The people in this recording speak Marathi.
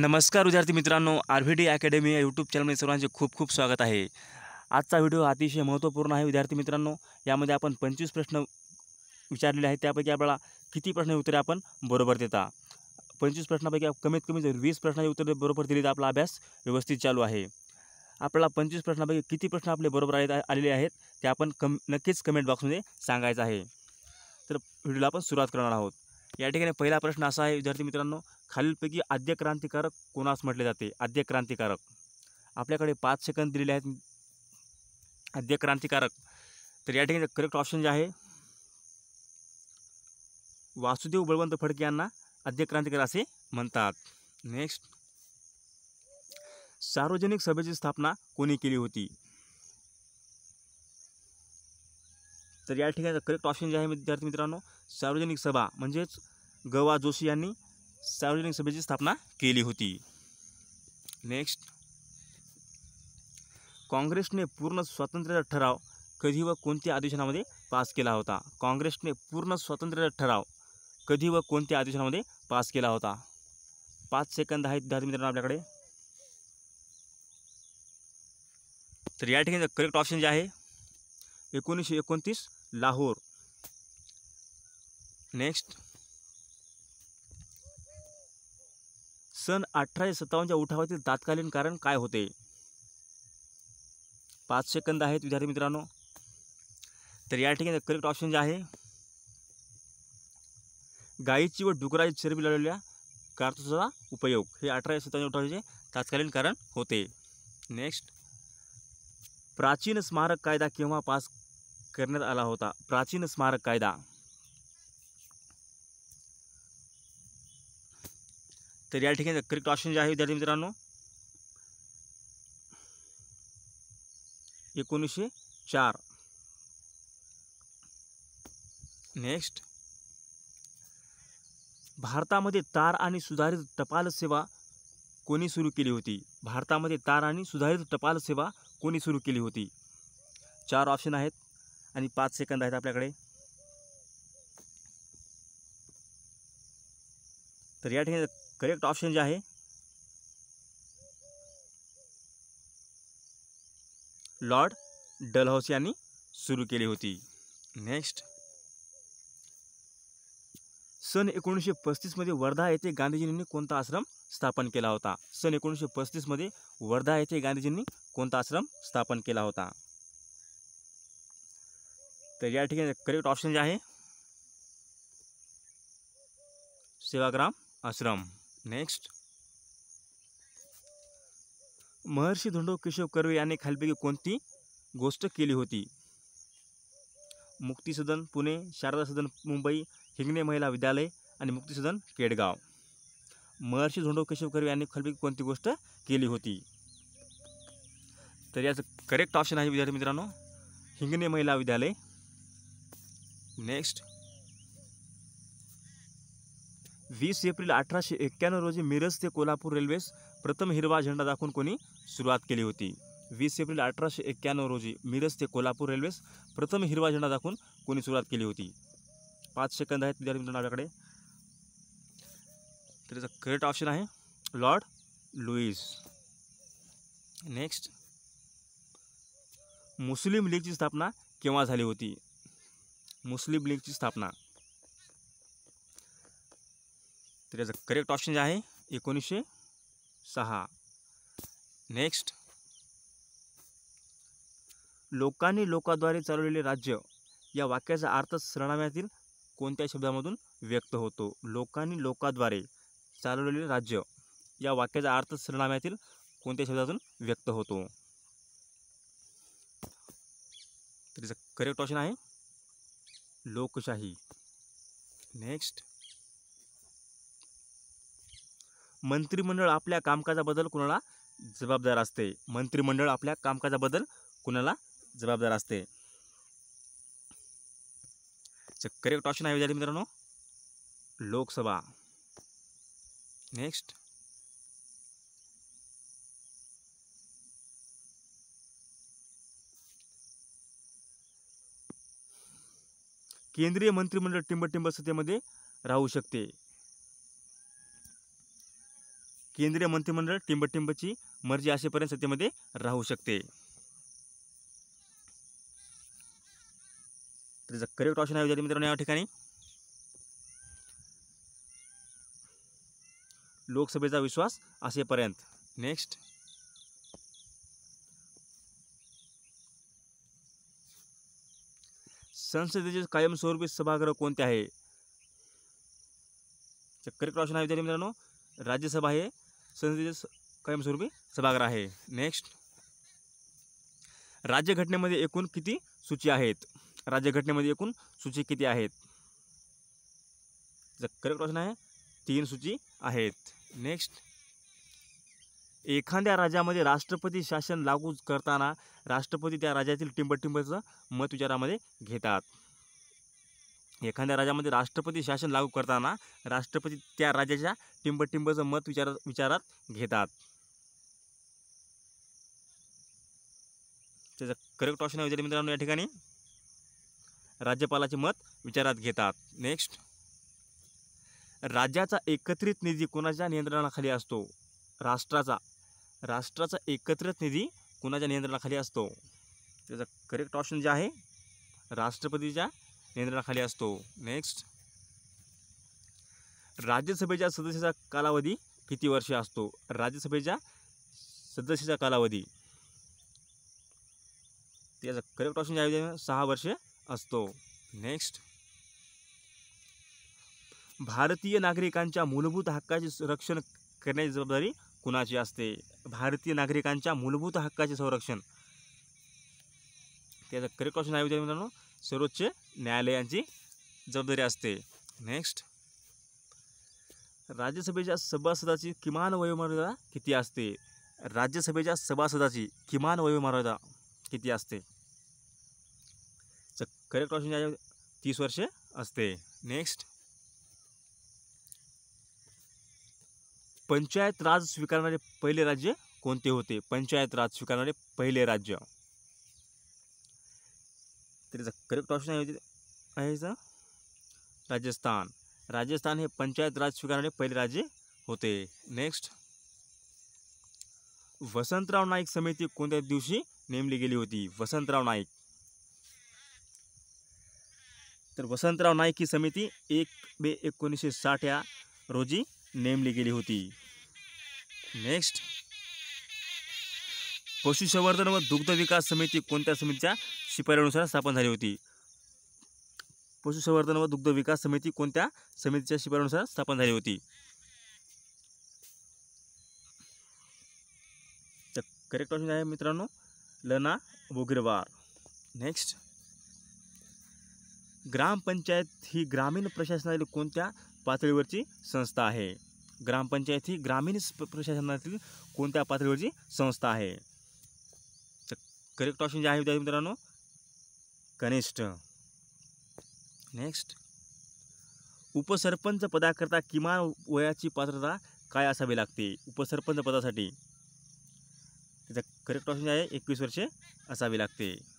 नमस्कार विद्यार्थी मित्रांनो आर व्ही डी अकॅडमी या यूट्यूब चॅनलमध्ये सर्वांचे खूप खूप स्वागत आहे आजचा व्हिडिओ अतिशय महत्त्वपूर्ण आहे विद्यार्थी मित्रांनो यामध्ये आपण पंचवीस प्रश्न विचारलेले आहेत त्यापैकी आपल्याला किती प्रश्न उत्तरे आपण बरोबर देता पंचवीस प्रश्नापैकी कमीत कमी जर वीस प्रश्नाची उत्तरे बरोबर दिली तर आपला अभ्यास व्यवस्थित चालू आहे आपल्याला पंचवीस प्रश्नापैकी किती प्रश्न आपले बरोबर आले आलेले आहेत ते आपण कम नक्कीच कमेंट बॉक्समध्ये सांगायचं आहे तर व्हिडिओला आपण सुरुवात करणार आहोत या ठिकाणी पहिला प्रश्न असा आहे विद्यार्थी मित्रांनो खालीलपैकी आद्य क्रांतिकारक कोणास म्हटले जाते आद्य क्रांतिकारक आपल्याकडे पाच सेकंद दिलेले आहेत आद्य क्रांतिकारक तर या ठिकाणी करेक्ट ऑप्शन जे आहे वासुदेव बळवंत फडके यांना आद्य क्रांतिकारक असे म्हणतात नेक्स्ट सार्वजनिक सभेची स्थापना कोणी केली होती तर या ठिकाणी करेक्ट ऑप्शन जे आहे विद्यार्थी मित्रांनो सार्वजनिक सभा म्हणजेच गवा जोशी यांनी सार्वजनिक सभेची स्थापना केली होती नेक्स्ट काँग्रेसने पूर्ण स्वातंत्र्याचा ठराव कधी व कोणत्या अधिवेशनामध्ये पास केला होता काँग्रेसने पूर्ण स्वातंत्र्याचा ठराव कधी व कोणत्या अधिवेशनामध्ये पास केला होता पाच सेकंद आहेत विद्यार्थी मित्रांनो आपल्याकडे तर या ठिकाणी करेक्ट ऑप्शन जे आहे एकोणीसशे एकोणतीस लाहोर नेक्स्ट सन अठराशे सत्तावन्नच्या उठावातील तात्कालीन कारण काय होते पाच सेकंद आहेत विद्यार्थी मित्रांनो तर या ठिकाणी करेक्ट ऑप्शन जे आहे गायीची व डुकराची चरबी लढवल्या कारतूसाचा उपयोग हे अठराशे सत्तावन्न उठावाचे तात्कालीन कारण होते नेक्स्ट प्राचीन स्मारक कायदा केव्हा पास करण्यात आला होता प्राचीन स्मारक कायदा तर या ठिकाणी करेक्ट ऑप्शन जे आहे विद्यार्थी मित्रांनो एकोणीसशे चार नेक्स्ट भारतामध्ये तार आणि सुधारित टपाल सेवा कोणी सुरू केली होती भारतामध्ये तार आणि सुधारित टपाल सेवा कोणी सुरू केली होती चार ऑप्शन आहेत आणि पाच सेकंद आहेत आपल्याकडे तर या ठिकाणी करेक्ट ऑप्शन जो है लॉर्ड डलहौस यानी सुरू लिए होती नेक्स्ट सन पस्तीस मध्य वर्धा गांधीजी गांधीजींनी कोणता आश्रम स्थापन केला होता सन पस्तीस मध्य वर्धा येथे गांधीजी को आश्रम स्थापन केला होता तो यह करेक्ट ऑप्शन जो है सेवाग्राम आश्रम नेक्स्ट महर्षी धोंडो केशव कर्वे यांनी खालपैकी कोणती गोष्ट केली होती मुक्तिसदन पुणे शारदा सदन मुंबई हिंगणे महिला विद्यालय आणि मुक्तिसदन केडगाव महर्षी धोंडो केशव कर्वे यांनी खालपैकी कोणती गोष्ट केली होती तर याचं करेक्ट ऑप्शन आहे विद्यार्थी मित्रांनो हिंगणे महिला विद्यालय नेक्स्ट वीस एप्रिल अठराशे एक्क्याण्णव रोजी मिरज ते कोल्हापूर रेल्वेस प्रथम हिरवा झेंडा दाखवून कोणी सुरुवात केली होती वीस एप्रिल अठराशे एक्क्याण्णव रोजी मिरज ते कोल्हापूर रेल्वेस प्रथम हिरवा झेंडा दाखवून कोणी सुरुवात केली होती पाच सेकंद आहेत विद्यार्थी मित्रांनो आपल्याकडे तर याचा करेक्ट ऑप्शन आहे लॉर्ड लुईस नेक्स्ट मुस्लिम लीगची स्थापना केव्हा झाली होती मुस्लिम लीगची स्थापना तर याचं करेक्ट ऑप्शन जे आहे एकोणीसशे सहा नेक्स्ट लोकांनी लोकाद्वारे चालवलेले राज्य या वाक्याचा अर्थ सरनाम्यातील कोणत्या शब्दामधून व्यक्त होतो लोकांनी लोकाद्वारे चालवलेले राज्य या वाक्याचा अर्थ सरनाम्यातील कोणत्या शब्दातून व्यक्त होतो तर याचं करेक्ट ऑप्शन आहे लोकशाही नेक्स्ट मंत्रिमंडळ आपल्या कामकाजाबद्दल कुणाला जबाबदार असते मंत्रिमंडळ आपल्या कामकाजाबद्दल कुणाला जबाबदार असते करेक्ट ऑप्शन आहे विद्यार्थी मित्रांनो लोकसभा नेक्स्ट केंद्रीय मंत्रिमंडळ टिंब टिंब सत्तेमध्ये राहू शकते केंद्रीय मंत्रिमंडळ टिंबटिंबची मर्जी असेपर्यंत सत्तेमध्ये राहू शकते तर करेक्ट ऑप्शन आहे विद्यार्थी मित्रांनो या ठिकाणी लोकसभेचा विश्वास असेपर्यंत नेक्स्ट संसदेचे कायमस्वरूपी सभागृह कोणते आहे करेक्ट ऑप्शन आहे विद्यार्थी मित्रांनो राज्यसभा हे संसदेचे कायमस्वरूपी सभागृह आहे नेक्स्ट राज्यघटनेमध्ये एकूण किती सूची आहेत राज्यघटनेमध्ये एकूण सूची किती आहेत करेक्ट प्रश्न आहे तीन सूची आहेत नेक्स्ट एखाद्या राज्यामध्ये राष्ट्रपती शासन लागू करताना राष्ट्रपती त्या राज्यातील टिंबटिंबचं मत विचारामध्ये घेतात एखाद्या राज्यामध्ये राष्ट्रपती शासन लागू करताना राष्ट्रपती त्या राज्याच्या टिंबटिंबचं मत विचार विचारात घेतात त्याचा करेक्ट ऑप्शन आहे मित्रांनो या ठिकाणी राज्यपालाचे मत विचारात घेतात नेक्स्ट राज्याचा एकत्रित निधी कोणाच्या नियंत्रणाखाली असतो राष्ट्राचा राष्ट्राचा एकत्रित निधी कोणाच्या नियंत्रणाखाली असतो त्याचा करेक्ट ऑप्शन जे आहे राष्ट्रपतीच्या नियंत्रणाखाली असतो नेक्स्ट राज्यसभेच्या सदस्याचा कालावधी किती वर्ष असतो राज्यसभेच्या सदस्याचा कालावधी त्याचा करेक्ट ऑप्शन ज्या सहा वर्षे असतो नेक्स्ट भारतीय नागरिकांच्या मूलभूत हक्काचे संरक्षण करण्याची जबाबदारी कुणाची असते भारतीय नागरिकांच्या मूलभूत हक्काचे संरक्षण त्याचा करेक्ट ऑप्शन आहे मित्रांनो सर्वोच्च न्यायालयांची जबाबदारी असते नेक्स्ट राज्यसभेच्या सभासदाची किमान वयोमर्यादा किती असते राज्यसभेच्या सभासदाची किमान वयोमर्यादा किती असते करेक्ट ऑप्शन तीस वर्षे असते नेक्स्ट पंचायत राज स्वीकारणारे पहिले राज्य कोणते होते पंचायत राज स्वीकारणारे पहिले राज्य त्याचा करेक्ट ऑप्शन आहे आहे राजस्थान राजस्थान हे पंचायत राज स्वीकारणारे पहिले राज्य होते नेक्स्ट वसंतराव नाईक समिती कोणत्या दिवशी नेमली गेली होती वसंतराव नाईक तर वसंतराव नाईक ही समिती एक मे एकोणीसशे साठ या रोजी नेमली गेली होती नेक्स्ट पशुसंवर्धन व दुग्ध विकास समिती कोणत्या समितीच्या शिफारशीनुसार स्थापन झाली होती पशुसंवर्धन व दुग्ध विकास समिती कोणत्या समितीच्या शिफारशीनुसार स्थापन झाली होती तर करेक्ट ऑप्शन आहे मित्रांनो लना बोगिरवार नेक्स्ट ग्रामपंचायत ही ग्रामीण प्रशासनातील कोणत्या पातळीवरची संस्था आहे ग्रामपंचायत ही ग्रामीण प्रशासनातील कोणत्या पातळीवरची संस्था आहे करेक्ट ऑप्शन जे आहे विद्यार्थी मित्रांनो कनिष्ठ नेक्स्ट उपसरपंच पदाकरता किमान वयाची पात्रता काय असावी लागते उपसरपंच पदासाठी त्याचा करेक्ट ऑप्शन आहे एकवीस वर्षे असावी लागते